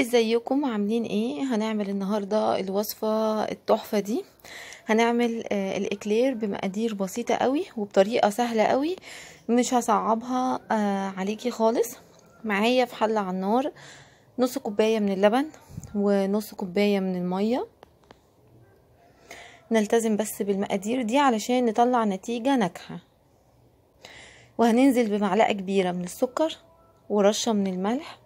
ازيكم عاملين ايه هنعمل النهارده الوصفه التحفه دي هنعمل آه الاكلير بمقادير بسيطه قوي وبطريقه سهله قوي مش هصعبها آه عليكي خالص معايا في حله على النار نص كوبايه من اللبن ونص كوبايه من الميه نلتزم بس بالمقادير دي علشان نطلع نتيجه ناجحه وهننزل بمعلقه كبيره من السكر ورشه من الملح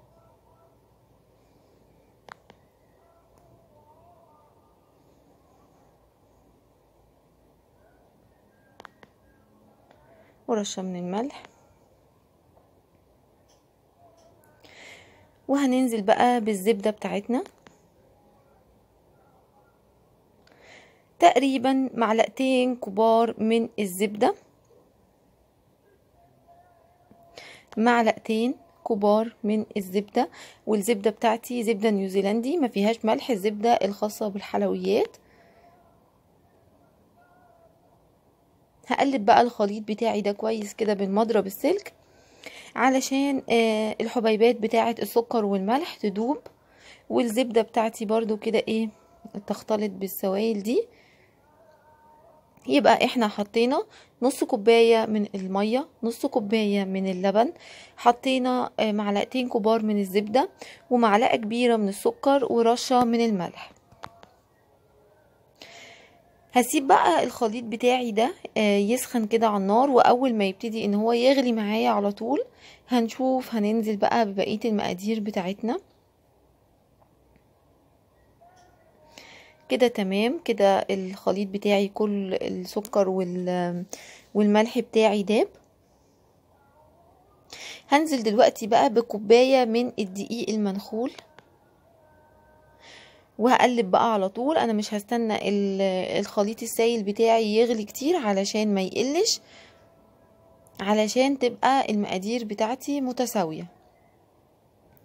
ورشة من الملح وهننزل بقى بالزبدة بتاعتنا تقريبا معلقتين كبار من الزبدة معلقتين كبار من الزبدة والزبدة بتاعتي زبدة نيوزيلندي ما فيهاش ملح الزبدة الخاصة بالحلويات هقلب بقى الخليط بتاعي ده كويس كده بالمضرب السلك علشان آه الحبيبات بتاعه السكر والملح تدوب والزبده بتاعتي برضو كده ايه تختلط بالسوائل دي يبقى احنا حطينا نص كوباية من المية نص كوباية من اللبن حطينا آه، معلقتين كبار من الزبدة ومعلقة كبيرة من السكر ورشة من الملح هسيب بقى الخليط بتاعي ده آه، يسخن كده على النار واول ما يبتدي ان هو يغلي معايا على طول هنشوف هننزل بقى ببقية المقادير بتاعتنا كده تمام كده الخليط بتاعي كل السكر والملح بتاعي داب هنزل دلوقتي بقى بكوباية من الدقيق المنخول وهقلب بقى على طول انا مش هستنى الخليط السائل بتاعي يغلي كتير علشان ما يقلش علشان تبقى المقادير بتاعتي متساويه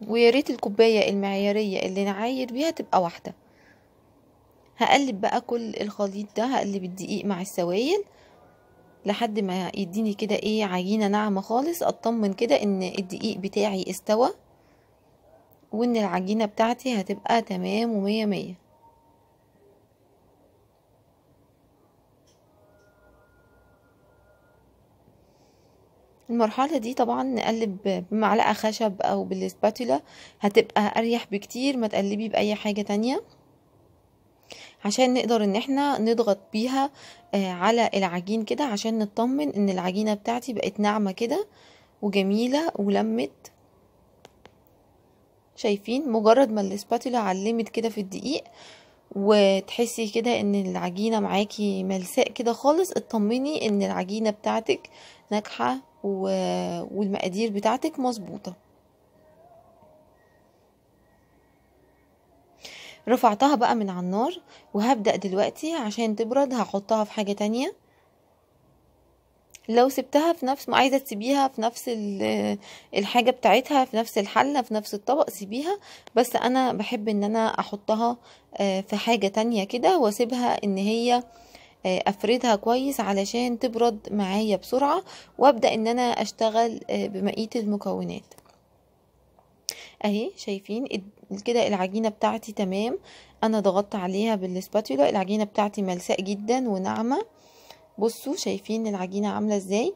ويا ريت الكوبايه المعياريه اللي نعاير بيها تبقى واحده هقلب بقى كل الخليط ده هقلب الدقيق مع السوائل لحد ما يديني كده ايه عجينه ناعمه خالص اطمن كده ان الدقيق بتاعي استوى وان العجينة بتاعتي هتبقى تمام ومية مية المرحلة دي طبعا نقلب بمعلقة خشب او بالسباتولا هتبقى اريح بكتير ما تقلبي باي حاجة تانية عشان نقدر ان احنا نضغط بيها آه، على العجين كده عشان نطمن ان العجينة بتاعتي بقت ناعمة كده وجميلة ولمت شايفين مجرد ما الاسباتولا علمت كده في الدقيق وتحسي كده ان العجينه معاكي ملساء كده خالص اطمني ان العجينه بتاعتك ناجحه و... والمقادير بتاعتك مظبوطه رفعتها بقى من على النار وهبدا دلوقتي عشان تبرد هحطها في حاجه تانية لو سبتها في نفس عايزه تسيبيها في نفس الحاجه بتاعتها في نفس الحله في نفس الطبق سيبيها بس انا بحب ان انا احطها آه، في حاجه تانية كده واسيبها ان هي آه، افردها كويس علشان تبرد معايا بسرعه وابدا ان انا اشتغل آه، بمقيه المكونات اهي شايفين كده العجينه بتاعتي تمام انا ضغطت عليها بالسباتولا العجينه بتاعتي ملساء جدا وناعمه بصوا شايفين العجينة عاملة ازاي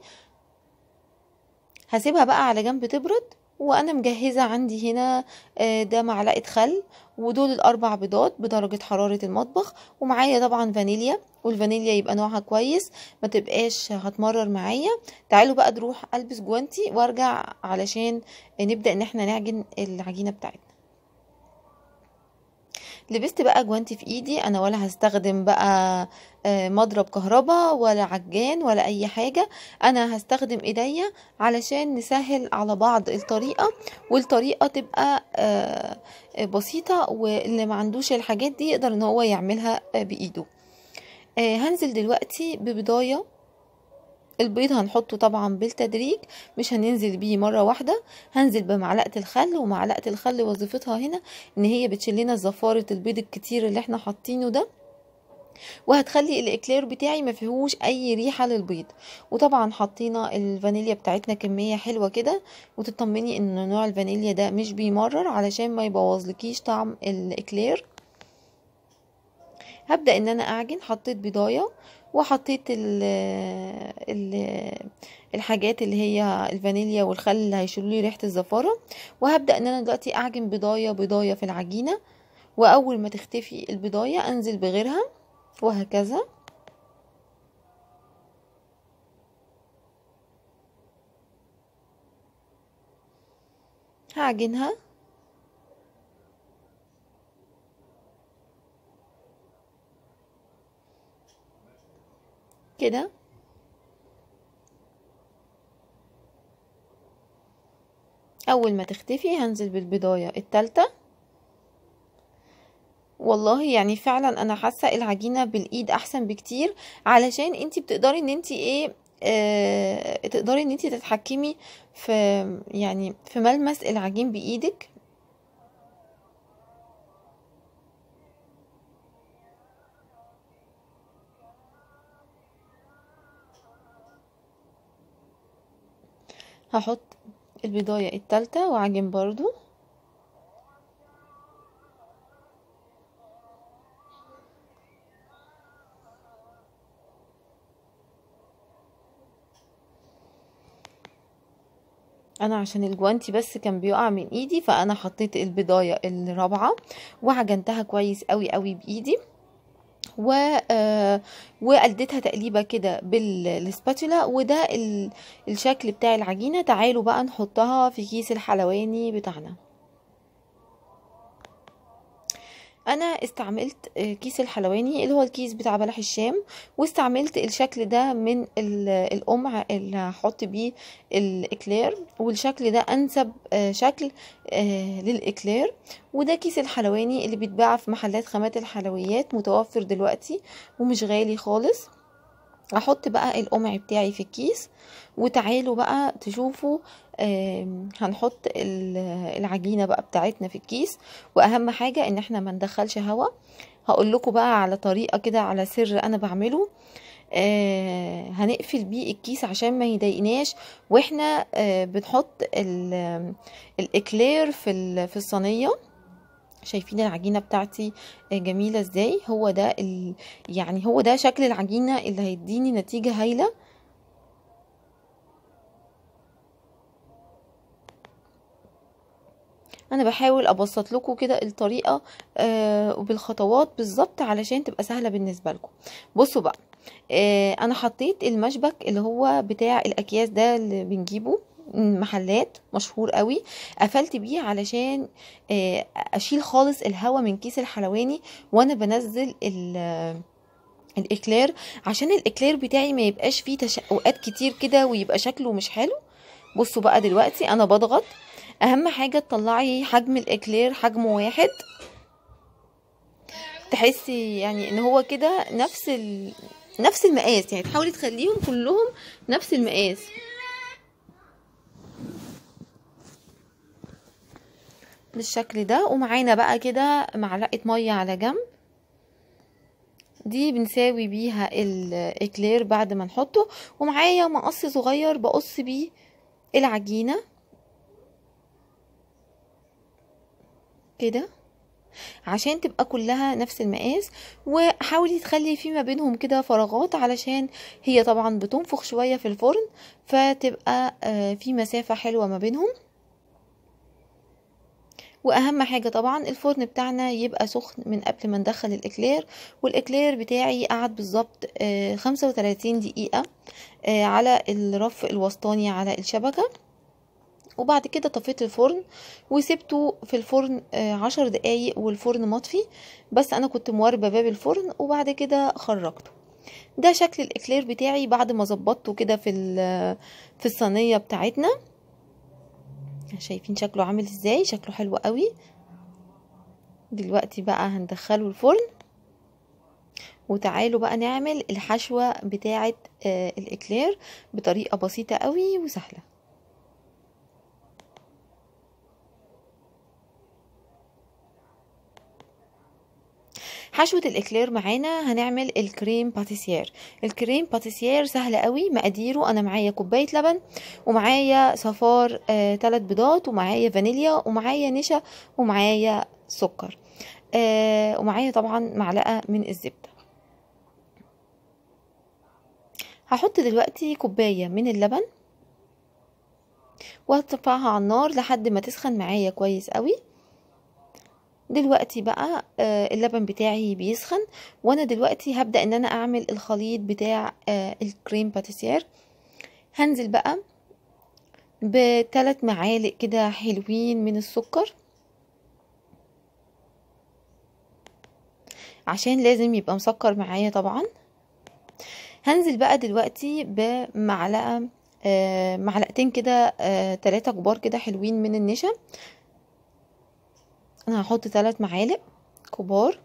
هسيبها بقى على جنب تبرد وانا مجهزة عندي هنا آه، ده معلقة خل ودول الاربع بيضات بدرجة حرارة المطبخ ومعايا طبعا فانيليا والفانيليا يبقى نوعها كويس ما تبقاش هتمرر معايا تعالوا بقى نروح البس جوانتي وارجع علشان نبدأ ان احنا نعجن العجينة بتاعتنا لبست بقى جوانتي في ايدي انا ولا هستخدم بقى آه، مضرب كهرباء ولا عجان ولا اي حاجه انا هستخدم ايديا علشان نسهل على بعض الطريقه والطريقه تبقى آه، بسيطه واللي ما عندوش الحاجات دي يقدر ان هو يعملها آه، بايده هنزل دلوقتي ببضايه البيض هنحطه طبعا بالتدريج مش هننزل بيه مره واحده هنزل بمعلقه الخل ومعلقه الخل وظيفتها هنا ان هي بتشيل لنا زفاره البيض الكتير اللي احنا حاطينه ده وهتخلي الاكلير بتاعي ما فيهوش اي ريحه للبيض وطبعا حطينا الفانيليا بتاعتنا كميه حلوه كده وتطمني ان نوع الفانيليا ده مش بيمرر علشان ما يبوظلكيش طعم الاكلير هبدا ان انا اعجن حطيت بيضايه وحطيت ال ال الحاجات اللي هي الفانيليا والخل اللي هيشيلوا لي ريحه الزفاره وهبدا ان انا دلوقتي اعجن بضايه بضايه في العجينه واول ما تختفي البضايه انزل بغيرها وهكذا هعجنها كده اول ما تختفي هنزل بالبضاية التالتة والله يعني فعلا انا حاسة العجينة بالايد احسن بكتير علشان انتي بتقدري ان انتي ايه اه تقدري ان انتي تتحكمي في يعني في ملمس العجين بايدك هحط البضاية التالتة وعجن برضو انا عشان الجوانتي بس كان بيقع من ايدي فانا حطيت البضايه الرابعه وعجنتها كويس قوي قوي بايدي و آه، وقلدتها تقليبه كده بالسباتولا وده الشكل بتاع العجينه تعالوا بقى نحطها في كيس الحلواني بتاعنا انا استعملت آه، كيس الحلواني اللي هو الكيس بتاع بلح الشام واستعملت الشكل ده من القمع اللي هحط بيه الاكلير والشكل ده انسب آه، شكل آه، للاكلير وده كيس الحلواني اللي بيتباع في محلات خامات الحلويات متوفر دلوقتي ومش غالي خالص احط بقى القمع بتاعي في الكيس وتعالوا بقى تشوفوا هنحط العجينة بقى بتاعتنا في الكيس واهم حاجة ان احنا ما ندخلش هوا هقول لكم بقى على طريقة كده على سر انا بعمله آه هنقفل بيه الكيس عشان ما يضايقناش واحنا آه بنحط الاكلير في الصينيه شايفين العجينه بتاعتي آه، جميله ازاي هو ده ال... يعني هو ده شكل العجينه اللي هيديني نتيجه هايله انا بحاول ابسط لكم كده الطريقه آه وبالخطوات بالظبط علشان تبقى سهله بالنسبه لكم بصوا بقى آه انا حطيت المشبك اللي هو بتاع الاكياس ده اللي بنجيبه محلات مشهور قوي قفلت بيه علشان آه، اشيل خالص الهوا من كيس الحلواني وانا بنزل ال الاكلير عشان الاكلير بتاعي ما يبقاش فيه تشققات كتير كده ويبقى شكله مش حلو بصوا بقى دلوقتي انا بضغط اهم حاجه تطلعي حجم الاكلير حجمه واحد تحسي يعني ان هو كده نفس ال... نفس المقاس يعني تحاولي تخليهم كلهم نفس المقاس بالشكل ده ومعانا بقى كده معلقه ميه على جنب دي بنساوي بيها الاكلير بعد ما نحطه ومعايا مقص صغير بقص بيه العجينه كده عشان تبقى كلها نفس المقاس وحاولي تخلي في ما بينهم كده فراغات علشان هي طبعا بتنفخ شوية في الفرن فتبقى آه، في مسافة حلوة ما بينهم واهم حاجه طبعا الفرن بتاعنا يبقى سخن من قبل ما ندخل الاكلير والاكلير بتاعي قعد بالظبط 35 آه، دقيقه آه، على الرف الوسطاني على الشبكه وبعد كده طفيت الفرن وسبته في الفرن آه، عشر دقايق والفرن مطفي بس انا كنت مواربه باب الفرن وبعد كده خرجته ده شكل الاكلير بتاعي بعد ما ظبطته كده في في الصينيه بتاعتنا شايفين شكله عامل ازاي شكله حلو قوي دلوقتي بقى هندخله الفرن وتعالوا بقى نعمل الحشوة بتاعة آه، الإكلير بطريقة بسيطة قوي وسهلة حشوة الاكلير معانا هنعمل الكريم باتيسير الكريم باتيسير سهل قوي مقاديره انا معايا كوباية لبن ومعايا صفار آه بيضات ومعايا فانيليا ومعايا نشا ومعايا سكر آه ومعايا طبعا معلقة من الزبدة هحط دلوقتي كوباية من اللبن وهترفعها على النار لحد ما تسخن معايا كويس قوي دلوقتي بقى آه، اللبن بتاعي بيسخن وانا دلوقتي هبدا ان انا اعمل الخليط بتاع آه، الكريم باتيسير هنزل بقى بثلاث معالق كده حلوين من السكر عشان لازم يبقى مسكر معايا طبعا هنزل بقى دلوقتي بمعلقه آه، معلقتين كده تلاتة كبار كده حلوين من النشا انا هحط ثلاث معالق كبار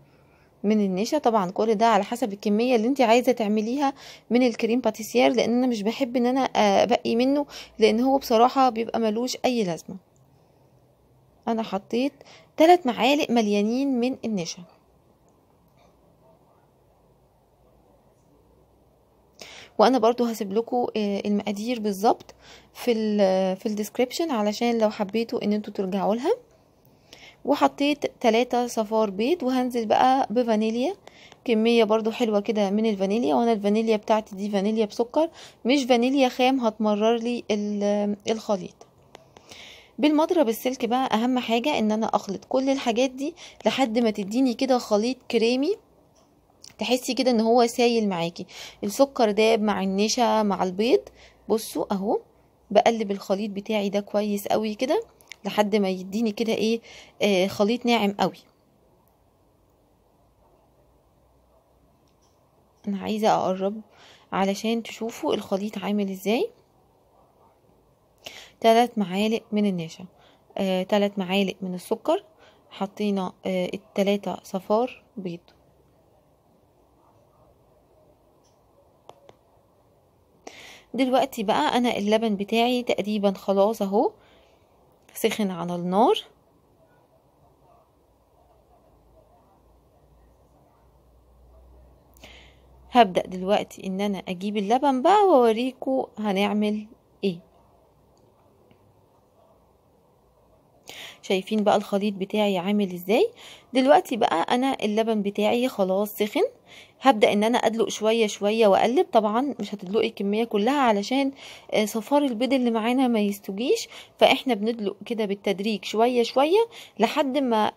من النشا طبعا كل ده على حسب الكميه اللي انت عايزه تعمليها من الكريم باتيسير لان انا مش بحب ان انا ابقي منه لان هو بصراحه بيبقى ملوش اي لازمه انا حطيت ثلاث معالق مليانين من النشا وانا برضو هسيب لكم آه، المقادير بالظبط في ال في الديسكريبشن علشان لو حبيتوا ان انتوا ترجعوا لها وحطيت تلاتة صفار بيض وهنزل بقى بفانيليا كمية برضو حلوة كده من الفانيليا وانا الفانيليا بتاعتي دي فانيليا بسكر مش فانيليا خام هتمرر لي الخليط بالمضرب السلك بقى اهم حاجة ان انا اخلط كل الحاجات دي لحد ما تديني كده خليط كريمي تحسي كده ان هو سايل معاكي السكر داب مع النشا مع البيض بصوا اهو بقلب الخليط بتاعي ده كويس قوي كده لحد ما يديني كده ايه آه خليط ناعم قوي انا عايزه اقرب علشان تشوفوا الخليط عامل ازاي ثلاث معالق من النشا آه، معالق من السكر حطينا آه، التلاتة صفار بيض دلوقتي بقى انا اللبن بتاعي تقريبا خلاص اهو سخن على النار هبدأ دلوقتي ان انا اجيب اللبن بقى واوريكم هنعمل ايه شايفين بقى الخليط بتاعي عامل ازاي دلوقتي بقى انا اللبن بتاعي خلاص سخن هبدا ان انا ادلق شويه شويه واقلب طبعا مش هتدلقي الكميه كلها علشان آه، صفار البيض اللي معانا ما يستجيش فاحنا بندلق كده بالتدريج شويه شويه لحد ما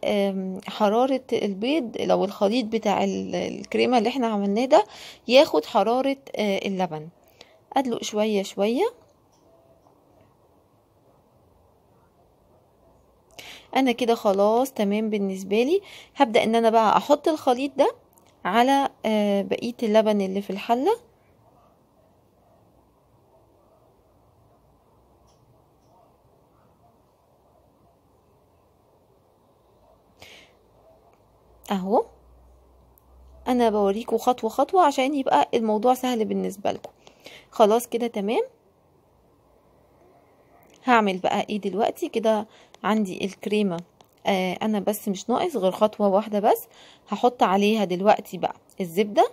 حراره البيض لو الخليط بتاع الكريمه اللي احنا عملناه ده ياخد حراره آه، اللبن ادلق شويه شويه انا كده خلاص تمام بالنسبه لي هبدا ان انا بقى احط الخليط ده على آه، بقيه اللبن اللي في الحله اهو انا بوريكم خطوه خطوه عشان يبقى الموضوع سهل بالنسبه لكم خلاص كده تمام هعمل بقى ايه دلوقتي كده عندي الكريمة آه انا بس مش ناقص غير خطوة واحدة بس هحط عليها دلوقتي بقى الزبدة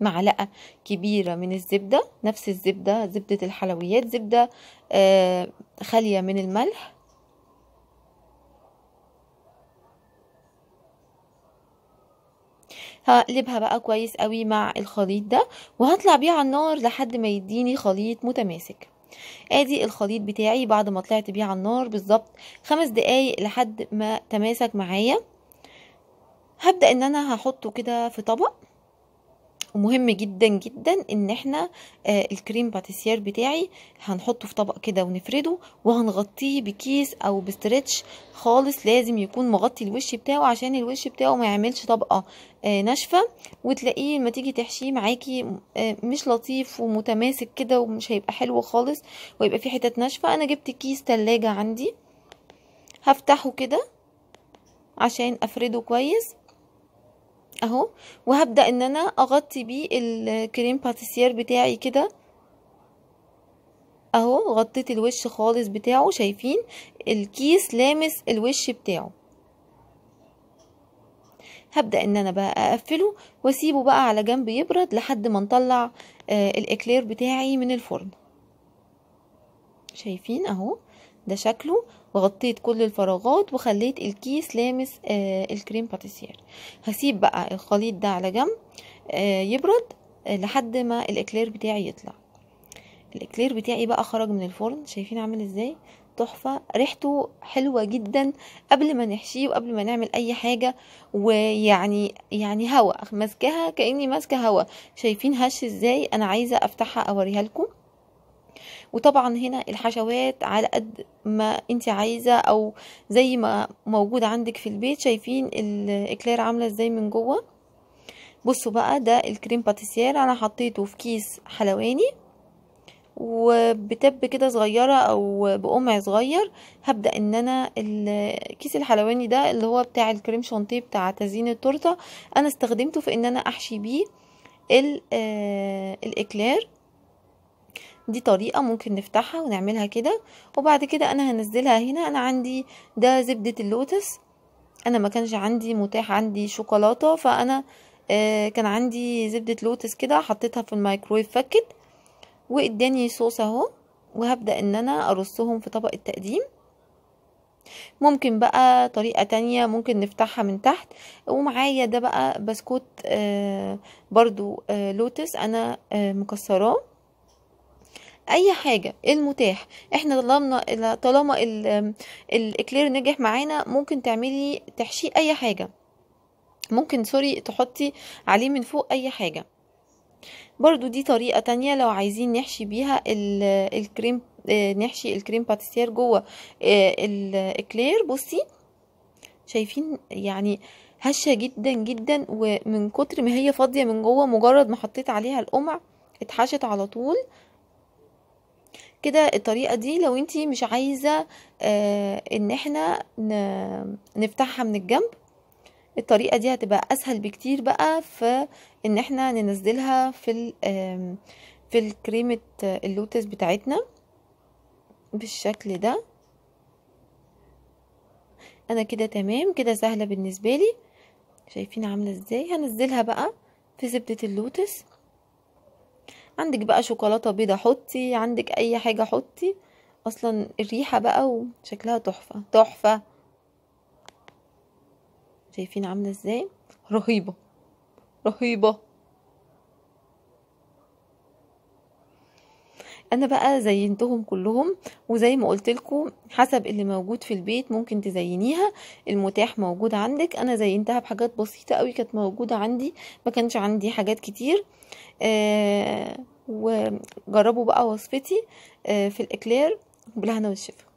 معلقة كبيرة من الزبدة نفس الزبدة زبدة الحلويات زبدة آه خالية من الملح هقلبها بقى كويس قوي مع الخليط ده وهطلع بيه على النار لحد ما يديني خليط متماسك ادي الخليط بتاعي بعد ما طلعت بيه على النار بالظبط خمس دقايق لحد ما تماسك معايا هبدا ان انا هحطه كده في طبق ومهم جدا جدا ان احنا آه، الكريم باتيسير بتاعي هنحطه في طبق كده ونفرده وهنغطيه بكيس او بستريتش خالص لازم يكون مغطي الوش بتاعه عشان الوش بتاعه ما يعملش طبقه آه، ناشفه وتلاقيه لما تيجي تحشيه معاكي آه، مش لطيف ومتماسك كده ومش هيبقى حلو خالص ويبقى فيه حتت ناشفه انا جبت كيس تلاجة عندي هفتحه كده عشان افرده كويس اهو وهبدأ ان انا اغطي بيه الكريم باتيسير بتاعي كده اهو غطيت الوش خالص بتاعه شايفين الكيس لامس الوش بتاعه هبدأ ان انا بقى اقفله واسيبه بقى على جنب يبرد لحد ما نطلع آه الاكلير بتاعي من الفرن شايفين اهو ده شكله وغطيت كل الفراغات وخليت الكيس لامس آه الكريم باتيسير هسيب بقى الخليط ده على جنب آه يبرد آه لحد ما الاكلير بتاعي يطلع الاكلير بتاعي بقى خرج من الفرن شايفين عامل ازاي تحفة ريحته حلوة جدا قبل ما نحشيه وقبل ما نعمل اي حاجة ويعني يعني هوا ماسكاها كأني ماسكة هوا شايفين هش ازاي انا عايزة افتحها اوريها لكم وطبعا هنا الحشوات على قد ما انت عايزه او زي ما موجود عندك في البيت شايفين الاكلير عامله ازاي من جوه بصوا بقى ده الكريم باتيسير انا حطيته في كيس حلواني وبتب كده صغيره او بقمع صغير هبدا ان انا الكيس الحلواني ده اللي هو بتاع الكريم شانتيه بتاع تزيين التورته انا استخدمته في ان انا احشي بيه آه، الاكلير دي طريقة ممكن نفتحها ونعملها كده وبعد كده انا هنزلها هنا انا عندي ده زبدة اللوتس انا ما كانش عندي متاح عندي شوكولاتة فانا آه كان عندي زبدة لوتس كده حطيتها في الميكرويف فكت واداني صوص اهو وهبدأ ان انا ارصهم في طبق التقديم ممكن بقى طريقة تانية ممكن نفتحها من تحت ومعايا ده بقى بسكوت آه برضو آه لوتس انا آه مكسراه اي حاجه المتاح احنا طالما طالما الاكلير نجح معانا ممكن تعملي تحشيه اي حاجه ممكن سوري تحطي عليه من فوق اي حاجه برضو دي طريقة تانية لو عايزين نحشي بيها الكريم نحشي الكريم باتيسير جوه آه، الاكلير بصي شايفين يعني هشة جدا جدا ومن كتر ما هي فاضية من جوه مجرد ما حطيت عليها القمع اتحشت على طول كده الطريقه دي لو انت مش عايزه آه، ان احنا نفتحها من الجنب الطريقه دي هتبقى اسهل بكتير بقى في ان احنا ننزلها في في الكريمه آه، اللوتس بتاعتنا بالشكل ده انا كده تمام كده سهله بالنسبه لي شايفين عامله ازاي هنزلها بقى في زبده اللوتس عندك بقى شوكولاته بيضه حطي عندك اي حاجه حطي اصلا الريحه بقى وشكلها تحفه تحفه شايفين عامله ازاي رهيبه رهيبه انا بقى زينتهم كلهم وزي ما قلت لكم حسب اللي موجود في البيت ممكن تزينيها المتاح موجود عندك انا زينتها بحاجات بسيطه قوي كانت موجوده عندي ما كانش عندي حاجات كتير آه وجربوا بقى وصفتي آه في الاكلير بالهنا والشفا